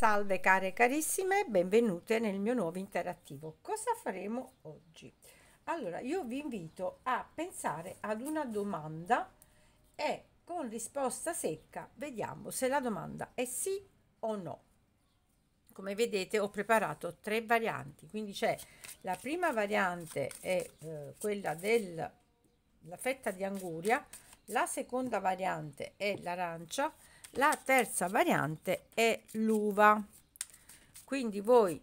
Salve care carissime, benvenute nel mio nuovo interattivo. Cosa faremo oggi? Allora, io vi invito a pensare ad una domanda e con risposta secca vediamo se la domanda è sì o no. Come vedete ho preparato tre varianti, quindi c'è la prima variante è eh, quella della fetta di anguria, la seconda variante è l'arancia la terza variante è l'uva quindi voi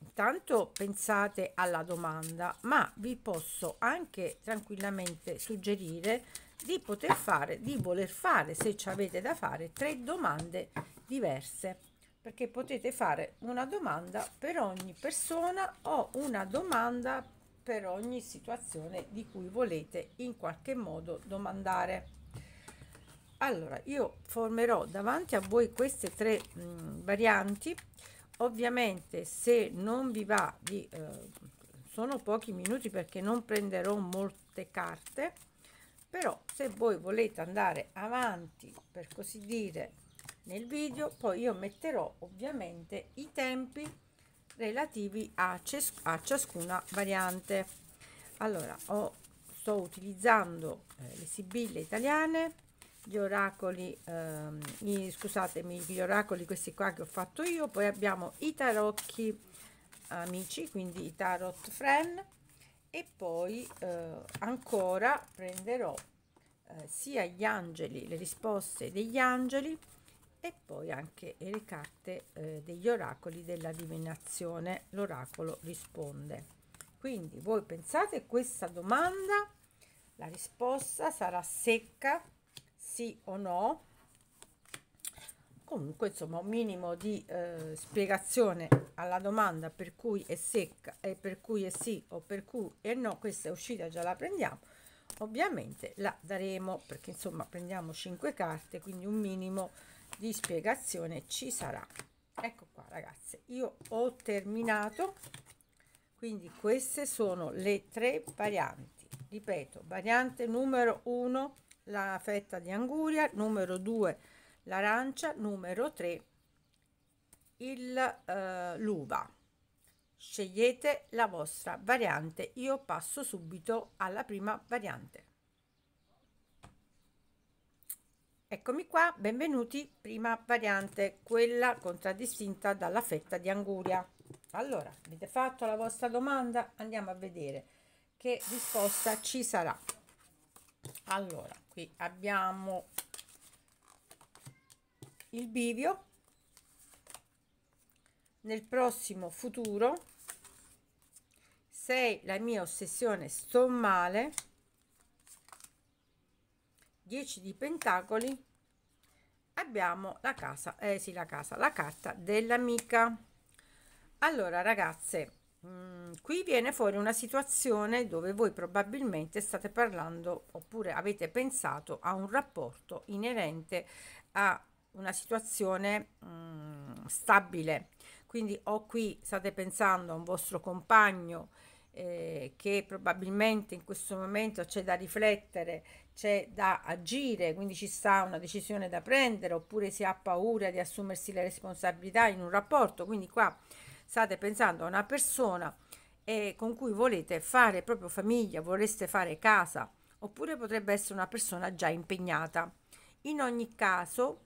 intanto pensate alla domanda ma vi posso anche tranquillamente suggerire di poter fare di voler fare se ci avete da fare tre domande diverse perché potete fare una domanda per ogni persona o una domanda per ogni situazione di cui volete in qualche modo domandare allora io formerò davanti a voi queste tre mh, varianti ovviamente se non vi va di eh, sono pochi minuti perché non prenderò molte carte però se voi volete andare avanti per così dire nel video poi io metterò ovviamente i tempi relativi a, cias a ciascuna variante allora ho, sto utilizzando eh, le sibille italiane gli oracoli, ehm, gli, scusatemi, gli oracoli questi qua che ho fatto io, poi abbiamo i tarocchi amici, quindi i tarot friend e poi eh, ancora prenderò eh, sia gli angeli, le risposte degli angeli e poi anche le carte eh, degli oracoli della divinazione, l'oracolo risponde. Quindi voi pensate questa domanda, la risposta sarà secca, sì o no comunque insomma un minimo di eh, spiegazione alla domanda per cui è secca e per cui è sì o per cui è no questa è uscita già la prendiamo ovviamente la daremo perché insomma prendiamo 5 carte quindi un minimo di spiegazione ci sarà ecco qua ragazze io ho terminato quindi queste sono le tre varianti ripeto variante numero 1 la fetta di anguria, numero 2 l'arancia, numero 3 eh, l'uva. Eh, Scegliete la vostra variante, io passo subito alla prima variante. Eccomi qua, benvenuti, prima variante, quella contraddistinta dalla fetta di anguria. Allora, avete fatto la vostra domanda? Andiamo a vedere che risposta ci sarà allora qui abbiamo il bivio nel prossimo futuro sei la mia ossessione sto male 10 di pentacoli abbiamo la casa eh sì la casa la carta dell'amica allora ragazze Mm, qui viene fuori una situazione dove voi probabilmente state parlando oppure avete pensato a un rapporto inerente a una situazione mm, stabile. Quindi o qui state pensando a un vostro compagno eh, che probabilmente in questo momento c'è da riflettere, c'è da agire, quindi ci sta una decisione da prendere, oppure si ha paura di assumersi le responsabilità in un rapporto. Quindi qua state pensando a una persona eh, con cui volete fare proprio famiglia, vorreste fare casa, oppure potrebbe essere una persona già impegnata. In ogni caso,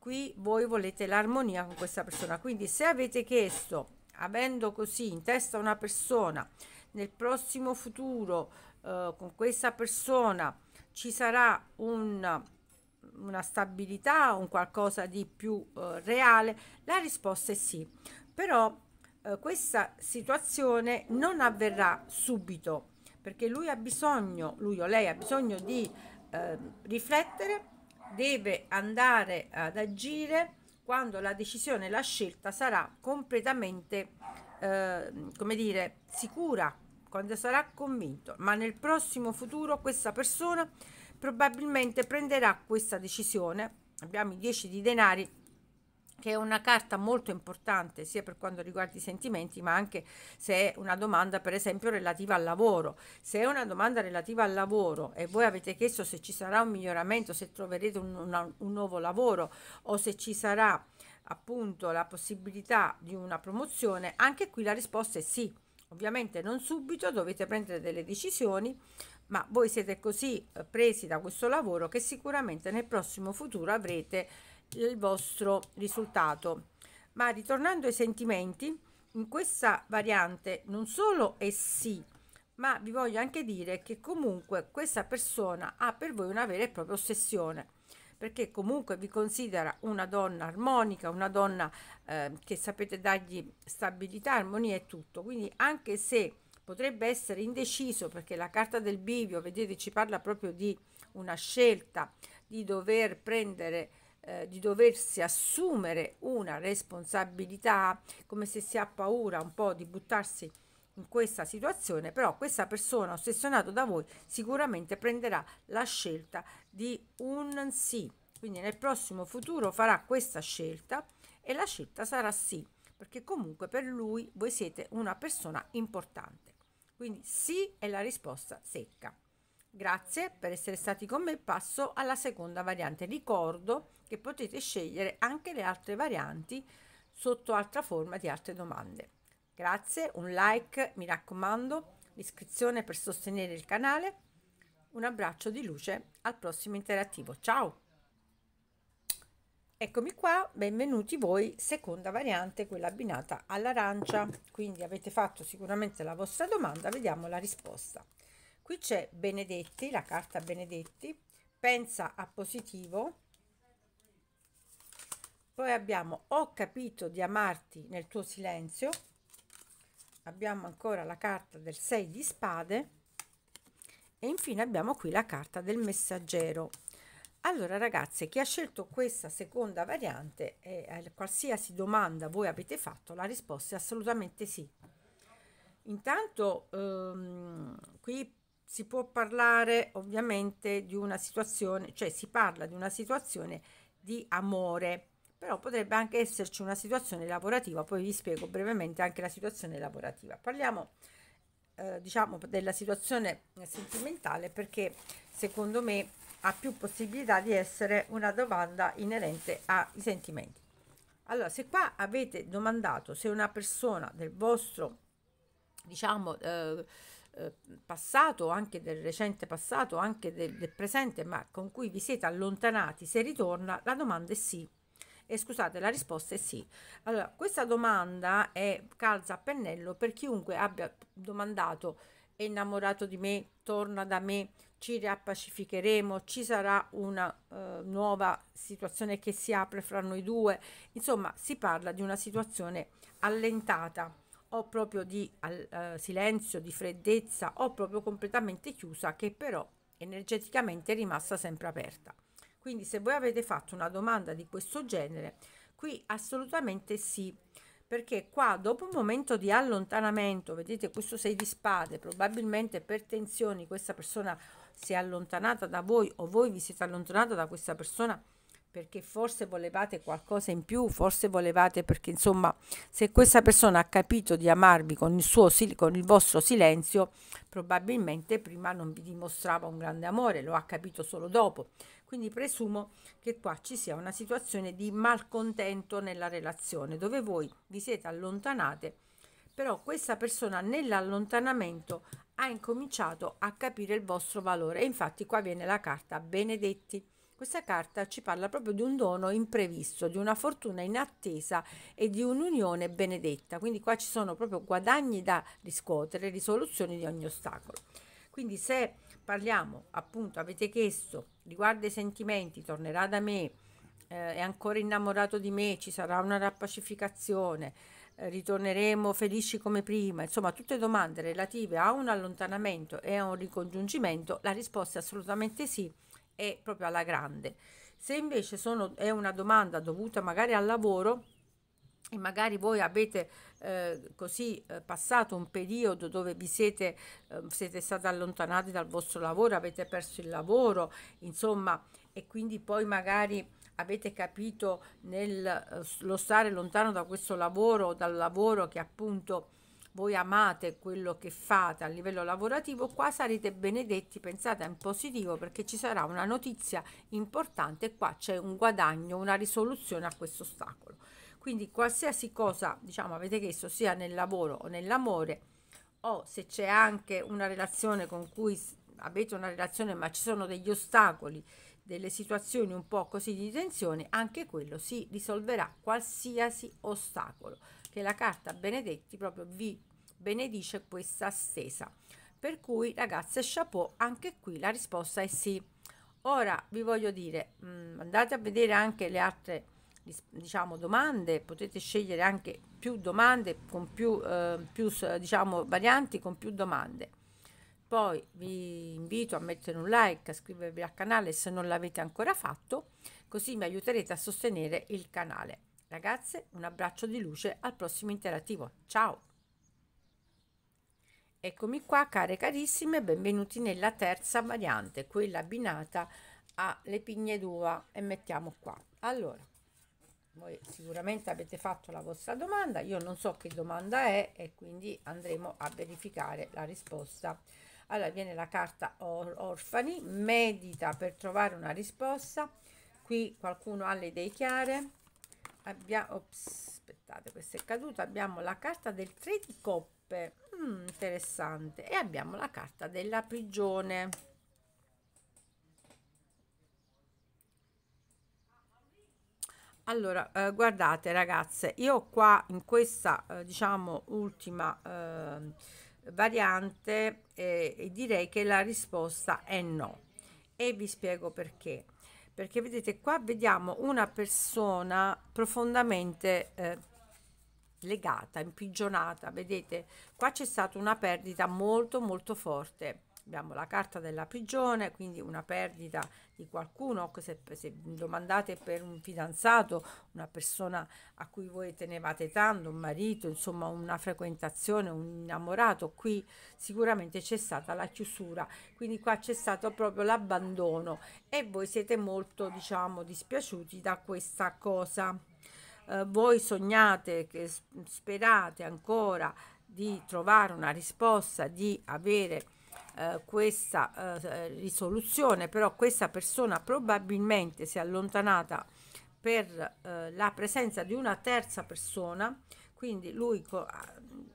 qui voi volete l'armonia con questa persona. Quindi se avete chiesto, avendo così in testa una persona, nel prossimo futuro eh, con questa persona ci sarà un, una stabilità, un qualcosa di più eh, reale, la risposta è sì. Però eh, questa situazione non avverrà subito perché lui ha bisogno, lui o lei ha bisogno di eh, riflettere, deve andare ad agire quando la decisione, la scelta sarà completamente, eh, come dire, sicura, quando sarà convinto, ma nel prossimo futuro questa persona probabilmente prenderà questa decisione, abbiamo i 10 di denari che è una carta molto importante sia per quanto riguarda i sentimenti, ma anche se è una domanda per esempio relativa al lavoro. Se è una domanda relativa al lavoro e voi avete chiesto se ci sarà un miglioramento, se troverete un, una, un nuovo lavoro o se ci sarà appunto la possibilità di una promozione, anche qui la risposta è sì. Ovviamente non subito, dovete prendere delle decisioni, ma voi siete così eh, presi da questo lavoro che sicuramente nel prossimo futuro avrete il vostro risultato. Ma ritornando ai sentimenti, in questa variante non solo è sì, ma vi voglio anche dire che comunque questa persona ha per voi una vera e propria ossessione, perché comunque vi considera una donna armonica, una donna eh, che sapete dargli stabilità, armonia e tutto. Quindi anche se potrebbe essere indeciso, perché la carta del bivio, vedete, ci parla proprio di una scelta, di dover prendere eh, di doversi assumere una responsabilità, come se si ha paura un po' di buttarsi in questa situazione, però questa persona ossessionata da voi sicuramente prenderà la scelta di un sì, quindi nel prossimo futuro farà questa scelta e la scelta sarà sì, perché comunque per lui voi siete una persona importante. Quindi sì è la risposta secca. Grazie per essere stati con me. Passo alla seconda variante. Ricordo che potete scegliere anche le altre varianti sotto altra forma di altre domande. Grazie, un like, mi raccomando, l'iscrizione per sostenere il canale. Un abbraccio di luce al prossimo interattivo. Ciao! Eccomi qua, benvenuti voi, seconda variante, quella abbinata all'arancia. Quindi avete fatto sicuramente la vostra domanda, vediamo la risposta qui c'è Benedetti la carta Benedetti pensa a positivo poi abbiamo ho capito di amarti nel tuo silenzio abbiamo ancora la carta del 6 di spade e infine abbiamo qui la carta del messaggero allora ragazze, chi ha scelto questa seconda variante, eh, a qualsiasi domanda voi avete fatto, la risposta è assolutamente sì. Intanto ehm, qui si può parlare ovviamente di una situazione, cioè si parla di una situazione di amore, però potrebbe anche esserci una situazione lavorativa, poi vi spiego brevemente anche la situazione lavorativa. Parliamo eh, diciamo della situazione sentimentale perché secondo me ha più possibilità di essere una domanda inerente ai sentimenti. Allora, se qua avete domandato se una persona del vostro diciamo eh, eh, passato, anche del recente passato, anche del, del presente, ma con cui vi siete allontanati, se ritorna, la domanda è sì. E eh, scusate, la risposta è sì. Allora, questa domanda è calza a pennello per chiunque abbia domandato è innamorato di me, torna da me, ci riappacificheremo, ci sarà una uh, nuova situazione che si apre fra noi due. Insomma, si parla di una situazione allentata o proprio di uh, silenzio, di freddezza o proprio completamente chiusa che però energeticamente è rimasta sempre aperta. Quindi se voi avete fatto una domanda di questo genere, qui assolutamente sì, perché qua dopo un momento di allontanamento, vedete questo sei di spade, probabilmente per tensioni questa persona si è allontanata da voi o voi vi siete allontanata da questa persona perché forse volevate qualcosa in più, forse volevate perché insomma se questa persona ha capito di amarvi con il, suo, con il vostro silenzio, probabilmente prima non vi dimostrava un grande amore, lo ha capito solo dopo. Quindi presumo che qua ci sia una situazione di malcontento nella relazione, dove voi vi siete allontanate, però questa persona nell'allontanamento ha incominciato a capire il vostro valore e infatti qua viene la carta benedetti questa carta ci parla proprio di un dono imprevisto, di una fortuna inattesa e di un'unione benedetta. Quindi qua ci sono proprio guadagni da riscuotere, risoluzioni di ogni ostacolo. Quindi se parliamo, appunto, avete chiesto riguardo ai sentimenti, tornerà da me, eh, è ancora innamorato di me, ci sarà una rapacificazione, eh, ritorneremo felici come prima, insomma tutte domande relative a un allontanamento e a un ricongiungimento, la risposta è assolutamente sì è proprio alla grande. Se invece sono, è una domanda dovuta magari al lavoro, e magari voi avete eh, così eh, passato un periodo dove vi siete, eh, siete stati allontanati dal vostro lavoro, avete perso il lavoro, insomma, e quindi poi magari avete capito nello eh, stare lontano da questo lavoro, dal lavoro che appunto voi amate quello che fate a livello lavorativo, qua sarete benedetti, pensate in positivo perché ci sarà una notizia importante e qua c'è un guadagno, una risoluzione a questo ostacolo. Quindi qualsiasi cosa diciamo, avete chiesto sia nel lavoro o nell'amore o se c'è anche una relazione con cui avete una relazione ma ci sono degli ostacoli delle situazioni un po' così di tensione, anche quello si risolverà qualsiasi ostacolo che la carta benedetti proprio vi benedice questa stesa. Per cui ragazze, chapeau, anche qui la risposta è sì. Ora vi voglio dire, mh, mm, andate a vedere anche le altre diciamo domande, potete scegliere anche più domande con più, eh, più diciamo varianti con più domande. Poi vi invito a mettere un like, a iscrivervi al canale se non l'avete ancora fatto, così mi aiuterete a sostenere il canale. Ragazze, un abbraccio di luce al prossimo interattivo. Ciao! Eccomi qua, care carissime, benvenuti nella terza variante, quella abbinata alle pigne d'uva e mettiamo qua. Allora, voi sicuramente avete fatto la vostra domanda, io non so che domanda è e quindi andremo a verificare la risposta. Allora, viene la carta or orfani, medita per trovare una risposta. Qui qualcuno ha le idee chiare? abbiamo aspettate questa è caduta abbiamo la carta del 3 di coppe mm, interessante e abbiamo la carta della prigione allora eh, guardate ragazze io qua in questa eh, diciamo ultima eh, variante eh, direi che la risposta è no e vi spiego perché perché vedete qua vediamo una persona profondamente eh, legata, imprigionata, vedete qua c'è stata una perdita molto molto forte abbiamo la carta della prigione, quindi una perdita di qualcuno, se, se domandate per un fidanzato, una persona a cui voi tenevate tanto, un marito, insomma una frequentazione, un innamorato, qui sicuramente c'è stata la chiusura, quindi qua c'è stato proprio l'abbandono e voi siete molto diciamo dispiaciuti da questa cosa. Eh, voi sognate, che sperate ancora di trovare una risposta, di avere eh, questa eh, risoluzione, però questa persona probabilmente si è allontanata per eh, la presenza di una terza persona, quindi lui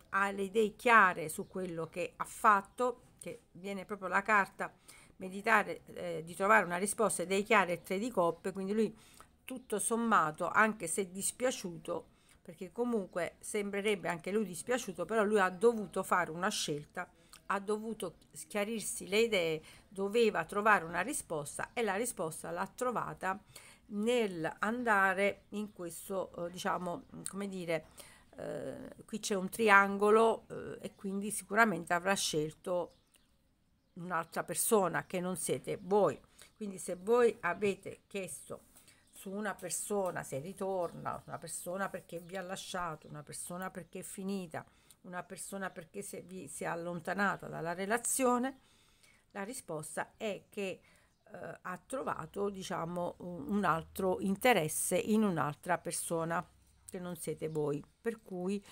ha le idee chiare su quello che ha fatto, che viene proprio la carta meditare eh, di trovare una risposta idee chiare e tre di coppe, quindi lui tutto sommato, anche se dispiaciuto, perché comunque sembrerebbe anche lui dispiaciuto, però lui ha dovuto fare una scelta ha dovuto schiarirsi le idee, doveva trovare una risposta e la risposta l'ha trovata nel andare in questo, eh, diciamo, come dire, eh, qui c'è un triangolo eh, e quindi sicuramente avrà scelto un'altra persona che non siete voi. Quindi se voi avete chiesto su una persona se ritorna, una persona perché vi ha lasciato, una persona perché è finita, una persona perché se vi si è allontanata dalla relazione, la risposta è che eh, ha trovato diciamo un altro interesse in un'altra persona che non siete voi, per cui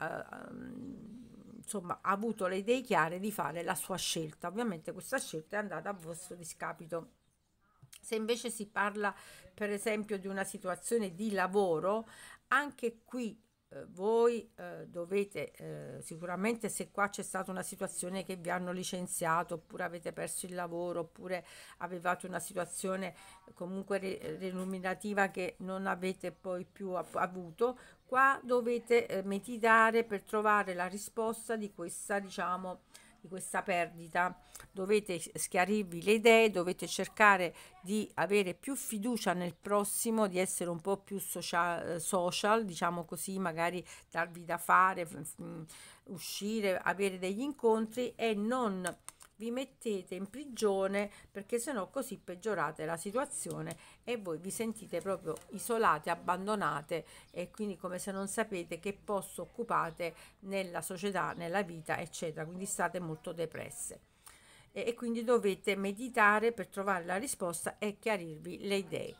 eh, ehm, insomma ha avuto le idee chiare di fare la sua scelta. Ovviamente questa scelta è andata a vostro discapito. Se invece si parla per esempio di una situazione di lavoro, anche qui eh, voi eh, dovete eh, sicuramente se qua c'è stata una situazione che vi hanno licenziato oppure avete perso il lavoro oppure avevate una situazione eh, comunque re- eh, remunerativa che non avete poi più av- avuto qua dovete meditare per trovare la risposta di questa diciamo di questa perdita, dovete schiarirvi le idee, dovete cercare di avere più fiducia nel prossimo, di essere un po' più social, social diciamo così, magari darvi da fare, uscire, avere degli incontri e non vi mettete in prigione perché sennò così peggiorate la situazione e voi vi sentite proprio isolate, abbandonate e quindi come se non sapete che posto occupate nella società, nella vita, eccetera. Quindi state molto depresse e, quindi dovete meditare per trovare la risposta e chiarirvi le idee.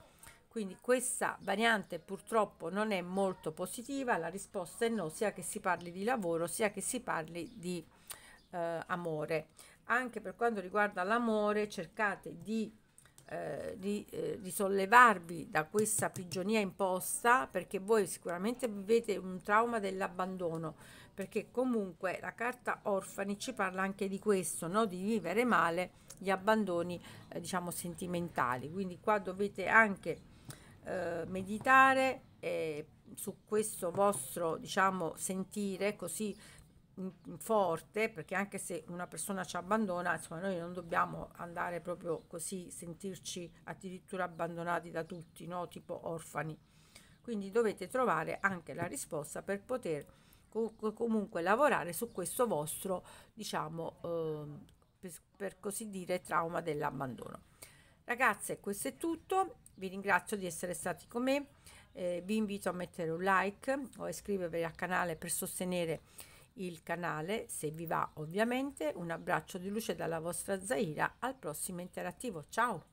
Quindi questa variante purtroppo non è molto positiva, la risposta è no, sia che si parli di lavoro sia che si parli di eh, amore anche per quanto riguarda l'amore, cercate di, eh, di eh, risollevarvi da questa prigionia imposta perché voi sicuramente vivete un trauma dell'abbandono, perché comunque la carta orfani ci parla anche di questo, no? di vivere male gli abbandoni eh, diciamo sentimentali. Quindi qua dovete anche eh, meditare eh, su questo vostro diciamo sentire così Mm, forte perché anche se una persona ci abbandona insomma noi non dobbiamo andare proprio così sentirci addirittura abbandonati da tutti no tipo orfani quindi dovete trovare anche la risposta per poter co comunque lavorare su questo vostro diciamo eh, per, per così dire trauma dell'abbandono ragazze questo è tutto vi ringrazio di essere stati con me eh, vi invito a mettere un like o iscrivervi al canale per sostenere il canale, se vi va ovviamente. Un abbraccio di luce dalla vostra Zaira, al prossimo interattivo. Ciao!